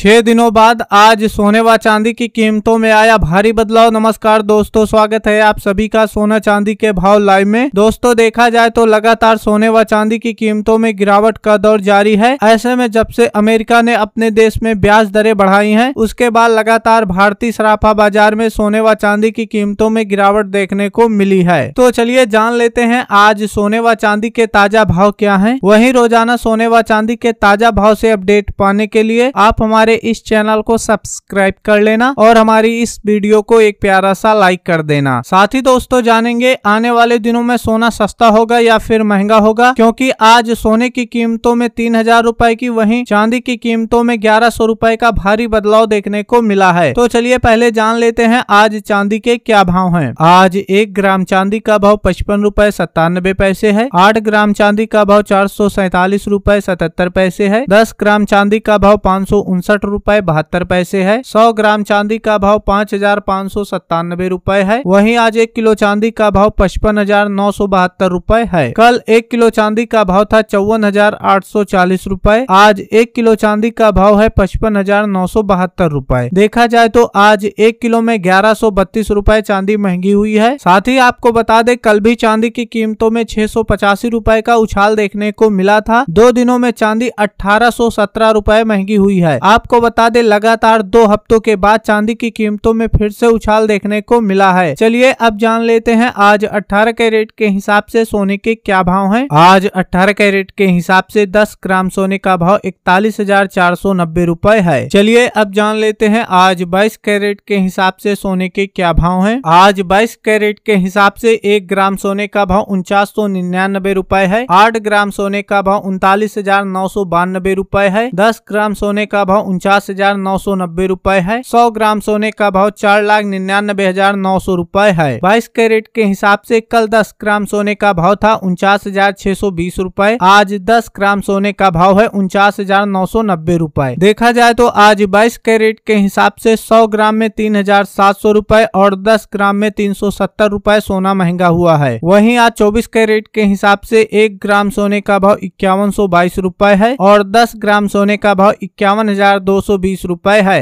छह दिनों बाद आज सोने व चांदी की कीमतों में आया भारी बदलाव नमस्कार दोस्तों स्वागत है आप सभी का सोना चांदी के भाव लाइव में दोस्तों देखा जाए तो लगातार सोने व चांदी की कीमतों में गिरावट का दौर जारी है ऐसे में जब से अमेरिका ने अपने देश में ब्याज दरें बढ़ाई हैं उसके बाद लगातार भारतीय सराफा बाजार में सोने व चांदी की कीमतों में गिरावट देखने को मिली है तो चलिए जान लेते हैं आज सोने व चांदी के ताजा भाव क्या है वही रोजाना सोने व चांदी के ताजा भाव से अपडेट पाने के लिए आप हमारे हमारे इस चैनल को सब्सक्राइब कर लेना और हमारी इस वीडियो को एक प्यारा सा लाइक कर देना साथ ही दोस्तों जानेंगे आने वाले दिनों में सोना सस्ता होगा या फिर महंगा होगा क्योंकि आज सोने की कीमतों में तीन हजार रूपए की वहीं चांदी की कीमतों में ग्यारह सौ रूपए का भारी बदलाव देखने को मिला है तो चलिए पहले जान लेते हैं आज चांदी के क्या भाव है आज एक ग्राम चांदी का भाव पचपन रूपए सत्तानबे पैसे है आठ ग्राम चांदी का भाव चार सौ सैतालीस रूपए सतहत्तर पैसे है दस ग्राम चांदी का भाव पाँच सौ उनसठ तिरसठ रूपए बहत्तर पैसे है सौ ग्राम चांदी का भाव पाँच हजार पाँच सौ सत्तानबे रूपए है वही आज एक किलो चांदी का भाव पचपन हजार नौ सौ बहत्तर रूपए है कल एक किलो चांदी का भाव था चौवन हजार आठ सौ चालीस रूपए आज एक किलो चांदी का भाव है पचपन हजार नौ सौ बहत्तर रूपए देखा जाए तो आज एक किलो में ग्यारह सौ बत्तीस रूपए चांदी महंगी हुई है साथ ही आपको बता दे कल भी चांदी की कीमतों में छह सौ पचासी रूपए का उछाल देखने को मिला था दो दिनों में चांदी अठारह सौ सत्रह रूपए महंगी हुई है आप आपको बता दें लगातार दो हफ्तों के बाद चांदी की कीमतों में फिर से उछाल देखने को मिला है चलिए अब जान लेते हैं आज अठारह कैरेट के हिसाब से सोने के क्या भाव है आज अठारह कैरेट के हिसाब से दस ग्राम सोने का भाव इकतालीस हजार चार सौ नब्बे रूपए है चलिए अब जान लेते हैं आज बाईस कैरेट के हिसाब से सोने के क्या भाव है आज बाईस कैरेट के हिसाब से एक ग्राम सोने का भाव उनचास सौ निन्यानबे रूपए है आठ ग्राम सोने का भाव उनतालीस हजार नौ सौ बानबे रूपए है दस ग्राम सोने का भाव उनचास हजार नौ सौ नब्बे रूपए है सौ ग्राम सोने का भाव चार लाख निन्यानबे हजार नौ सौ रूपए है बाईस कैरेट के हिसाब से कल दस ग्राम सोने का भाव था उनचास हजार छह सौ बीस रूपए आज दस ग्राम सोने का भाव है उनचास हजार नौ सौ नब्बे रूपए देखा जाए तो आज बाईस कैरेट के हिसाब से सौ ग्राम में तीन हजार सात सौ रूपए और दस ग्राम में तीन सौ सत्तर रूपए सोना महंगा हुआ है वही आज चौबीस कैरेट के हिसाब से एक ग्राम सोने का भाव इक्यावन सौ बाईस रूपए है और दस ग्राम सोने का भाव इक्यावन हजार दो सौ बीस रुपए है